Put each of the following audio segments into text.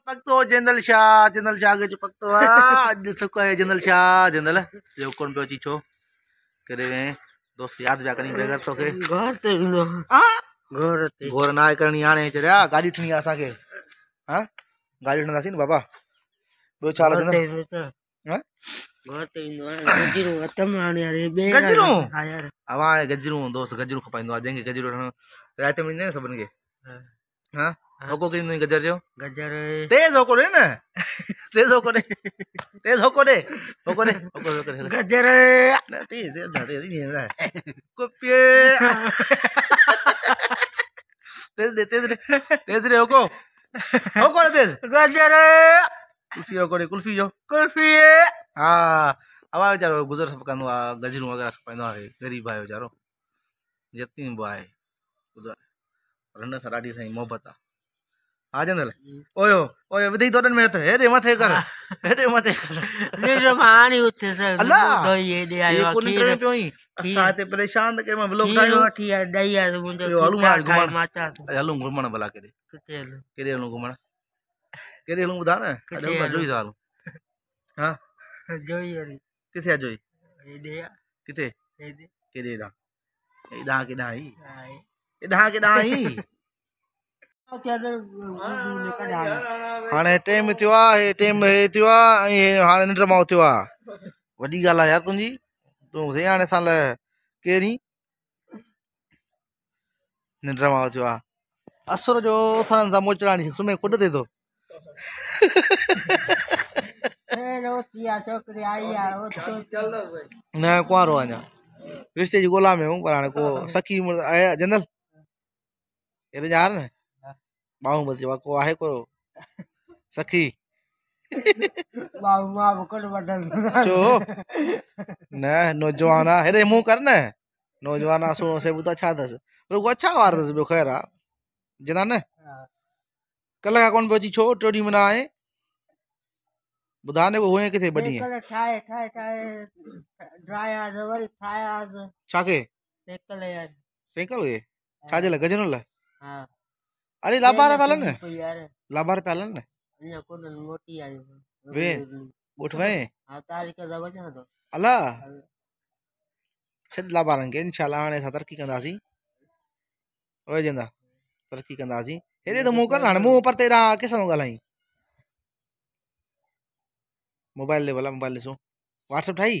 kapag general siya, general siya agad yung pagto. Ah, sa kaya general siya, general. Yung kon pyo करे में दोस्त याद भी करनी बेगर तो के घर ते नो घर ते घर ना करनी आने चरिया गाड़ी ठनी आसा के हां गाड़ी ठना सी बाबा दो चाल जन हां घर ते नो गजरू अतम आने अरे बे गजरू हां यार अब आने गजरू दोस्त गजरू खपाइंदो आ जाएंगे गजरू रात में ने सबन के हां हाँ? હોકો કરી નું ગજર જો ગજર તેજ હોકો રે ને તેજ હોકો રે તેજ હોકો રે હોકો રે હોકો હોકો રે ગજર ના તેજ ના તેજ ની ના કોપી તેજ દે તેજ રે તેજ રે હોકો હોકો રે તેજ ગજર કુલ્ફી હોકો રે કુલ્ફી જો કુલ્ફી હા આવા વિચારો ગુજર સફકાનું આ ગજરું વગેરે ખપાઈ ન આવે ગરીબ આયો વિચારો જતીન ભાઈ ઉધર રન સરાટી સાઈ મોહબત ಆಜಂದಲ್ಲ ಓಯೋ ಓಯೋ ವಿದೈ ದೊಡ್ಡ ಮೇತ ಹೇ ರೇ ಮತ್ತೆ ಕರ ಹೇ ರೇ ಮತ್ತೆ ಕರ ನಿರ ಮಾಣಿ ಉತ್ತೆ ಸರ್ ಅಲ್ಲ ದೋ ये दे आयो कोन ट्रेन पे हुई साथे परेशान के मैं ब्लॉग ठायो ठी आ दई आ मुंदे हलू मार घुमण माचा हलू घुमण भला करे किथे हलू करे हलू घुमण करे हलू बुधा ना हलू ना जोई साल हां जोई अरे किथे जोई ए दे किथे ए दे केडे दा ए दा केडा ही ए हाँ, दा केडा ही हाणे टेम थियो आहे हे टेम निंड मां थियो आहे वॾी यार तुझी तूं सही हाणे असां लाइ निंड मां थियो आहे जो उथण सां मोचराणी सुम्हे कुॾ ते थो न कुंवारो अञा रिश्ते जी में हूं पर हाणे को सखी जनरल अहिड़े यार न બાહુમતી વાકો આહે કરો સખી બાહુમાં બકડ બદલ જો ના નોજવાના હે રે મું કર ને નોજવાના સુનો સે બુતા છા દસ રો ગોછા વાર દસ બો ખેરા जना ने कल का कौन बची छो टोडी मना आए बुधाने को हुए किथे बनी है कल ठाए ठाए ठाए ड्राई आज वरी ठाए आज छाके सेकल यार सेकल गए छाजे लग गजनो ल हां अरे लाबार पालन तो है लाबार पालन है वे उठवाए अला छद लाबारन के तो। इंशाल्लाह हाणे असां तरक़ी कंदासीं ओए जंदा तरक़ी कंदासीं हेॾे त तो मोकिल हाणे मूं पर तेरा कंहिंसां थो मोबाइल ॾे भला मोबाइल ॾिसो व्हाट्सअप ठाही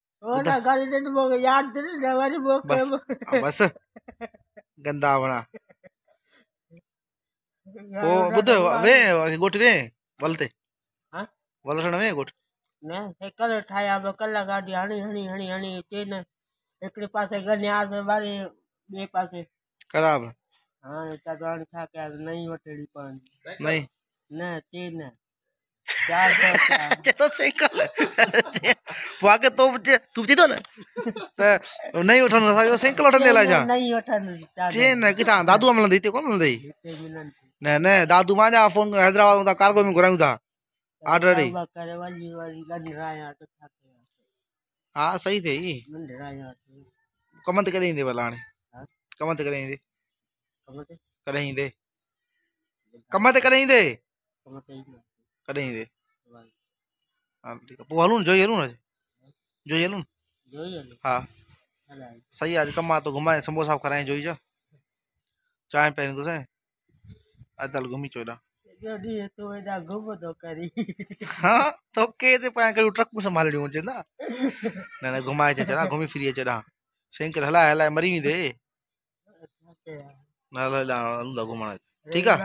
होना गाली दे तो बोल याद दे डवारी बोल बस बस गंदा बना ओ बुद्ध वे गोट वे बोलते हां बोलसण वे गोट ने एकल ठाया बकल गाडी हणी हणी हणी हणी तेन एकरे पासे गने आस बारी बे पासे खराब हां ता जान था के आज नहीं वटेड़ी पण नहीं ना तेन चार सौ तो साइकिल पाके तो बच्चे तू बच्चे तो ना तो नहीं उठन सा यो साइकिल उठन देला जा नहीं उठन जे न किता दादू हमला दीते को मिल दई न न दादू मा जा फोन हैदराबाद में कार्गो में घुराऊ था ऑर्डर तो तो। तो। ही हां सही थे ई कमंत करे दे भला हां कमंत करे दे कमंत करे दे कमंत करे दे कमंत करे दे पोहा लूँ जो लूँ जो लूँ हाँ तो सही आज कम तो, तो, हाँ, तो घुमाए समोसा खाए जो जा चाय पहिरियों तो साईं अदल घुमी चोॾा हा तोखे ते पाण कहिड़ो ट्रक मूं संभाले ॾियूं हुजे न न घुमाए अचे चॾा घुमी फिरी अचे ॾांहुं साइकिल हलाए हलाए मरी वेंदे न हल हलूं था घुमण ठीकु आहे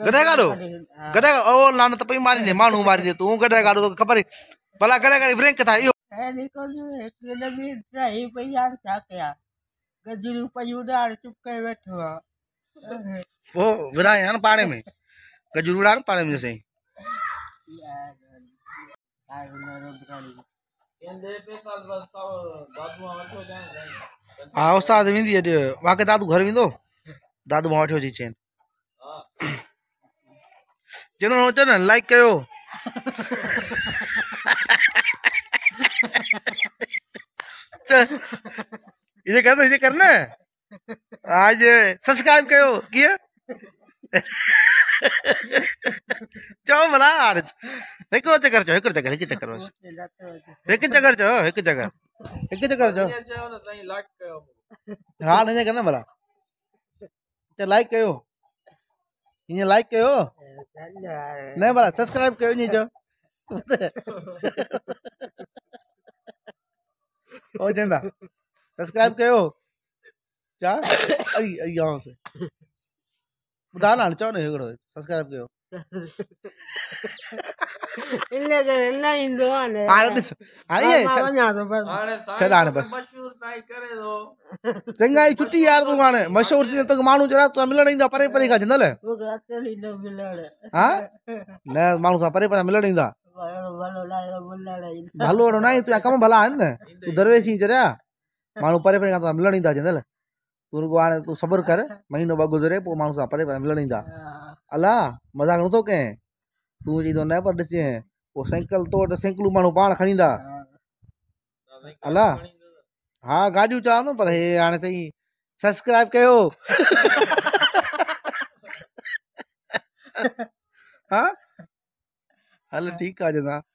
गॾेगाॾो गॾे हाँ। ओ लान त तो पई मारींदे माण्हू मारींदे तूं गॾे गाॾो तोखे ख़बर भला गॾे गाॾी ब्रेक किथां इहो रही पई हाणे छा कया गजरियूं पयूं हाणे चुप करे वेठो आहे पोइ विराया आहिनि पाड़े में गजरूड़ा आहिनि पाड़े में साईं हा उस्ताद वेंदी दादू घर वेंदो दादू मां वठी अची चैन हाँ। ચેનલ હોચો ना लाइक કયો इसे कर इसे करना आज सब्सक्राइब करो किया जाओ भला आज एक चक्कर चो एक चक्कर एक चक्कर बस एक चक्कर चो एक चक्कर एक चक्कर चो हाँ करना भला लाइक करो इन्हें लाइक करो नहीं बोला सब्सक्राइब क्यों नहीं जो हो जेंदा सब्सक्राइब कयो चा यहाँ से ॿुधायो न चओ न सब्सक्राइब कयो परे परे खां माण्हू सां परे परियां भलो न आहे तुंहिंजा कमु भला आहिनि न तूं दरवेशी चढ़िया माण्हू परे परे खां तोखे मिलण ईंदा रुगो हाणे कर महीनो ॿ गुज़िरे पोइ माण्हू सां परे ईंदा अला मज़ाक नथो कयां तूं चई थो न पर ॾिसजांइ पोइ सैकिल तो वटि साइकिलूं माण्हू पाण खणींदा अला हा गाॾियूं चवंदो पर हे हाणे साईं सब्सक्राइब कयो हा हल ठीकु आहे जना